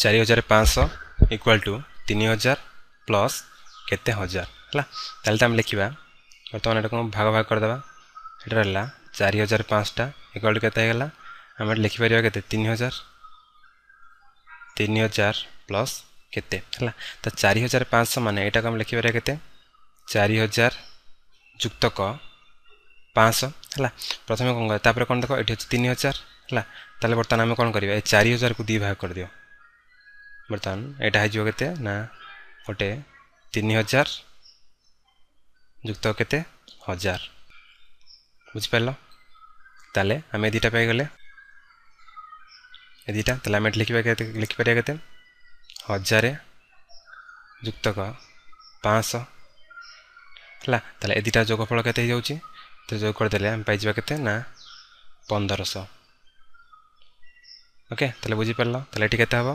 ଚାରି ହଜାର ପାଞ୍ଚଶହ ଇକ୍ୱାଲ୍ ଟୁ ତିନି ହଜାର ପ୍ଲସ୍ କେତେ ହଜାର ହେଲା ତାହେଲେ ତ ଆମେ ଲେଖିବା ବର୍ତ୍ତମାନ ଏଟାକୁ ଭାଗ ଭାଗ କରିଦେବା ଏଟା ରହିଲା ଚାରି ହଜାର ପାଞ୍ଚଟା ଇକ୍ୱାଲ୍ ଟୁ କେତେ ହେଇଗଲା ଆମେ ଏଠି ଲେଖିପାରିବା କେତେ ତିନି ହଜାର ତିନି ହଜାର ପ୍ଲସ୍ କେତେ ହେଲା ତ ଚାରି ହଜାର ପାଞ୍ଚଶହ ମାନେ ଏଇଟାକୁ ଆମେ ଲେଖିପାରିବା କେତେ ଚାରି ହଜାର ଯୁକ୍ତକ ପାଞ୍ଚଶହ ହେଲା ପ୍ରଥମେ କ'ଣ କରିବା ତାପରେ କ'ଣ ଦେଖ ଏଠି ଅଛି ତିନି ହଜାର ହେଲା ତାହେଲେ ବର୍ତ୍ତମାନ ଆମେ କ'ଣ କରିବା ଏ ଚାରି ହଜାରକୁ ଦୁଇ ଭାଗ କରିଦିଅ ବର୍ତ୍ତମାନ ଏଇଟା ହେଇଯିବ କେତେ ନା ଗୋଟେ ତିନି ହଜାର ଯୁକ୍ତ କେତେ ହଜାର ବୁଝିପାରିଲ ତାହେଲେ ଆମେ ଏ ଦୁଇଟା ପାଇଗଲେ ଏ ଦୁଇଟା ତାହେଲେ ଆମେ ଏଠି ଲେଖିବା କେତେ ଲେଖିପାରିବା କେତେ ହଜାରେ ଯୁକ୍ତକ ପାଞ୍ଚଶହ ହେଲା ତାହେଲେ ଏ ଦୁଇଟା ଯୋଗଫଳ କେତେ ହେଇଯାଉଛି ତ ଯୋଗ କରିଦେଲେ ଆମେ ପାଇଯିବା କେତେ ନା ପନ୍ଦରଶହ ଓକେ ତାହେଲେ ବୁଝିପାରିଲ ତାହେଲେ ଏଠି କେତେ ହେବ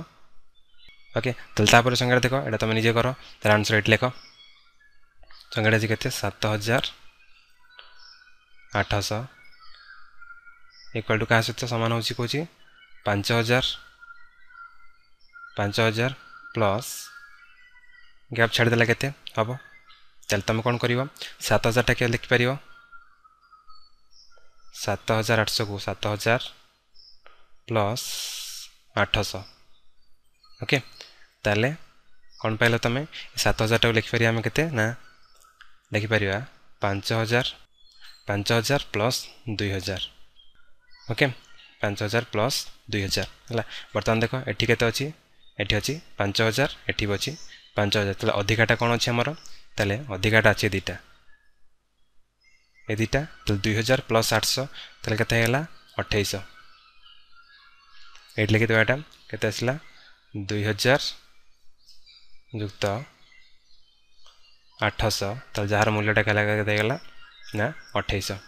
ओके तापर संख्या देख ये तुम निजे कर तार आंसर ये लिख संख्या सत हजार आठश इक्वाल टू क्या सहित सामान हो पांच हजार पांच हजार प्लस गैप छाड़देल के हम चल तुम कौन कर सत हजार टाइम लिखिपर सत हजार आठश को सत हजार प्लस आठश ओके ताले कौन पाइल तुम्हें सात हजार टाक लिखिपर आम के लिखिपर पांच हजार पांच हजार प्लस दुई हजार ओके पांच हजार प्लस दुई हजार है बर्तमान देख ये कत अच्छी पांच हजार एटी अच्छी पांच हजार अधिकाटा कौन अच्छे आमर तेल अधिकाटा अच्छे दुटा ये दुटा तो दुई हजार प्लस आठ सौ तेल के अठाईस ये लिखिदा के दुई हजार ଯୁକ୍ତ ଆଠଶହ ତାହେଲେ ଯାହାର ମୂଲ୍ୟଟା କହିଲା ଦେଇଗଲା ନା ଅଠେଇଶହ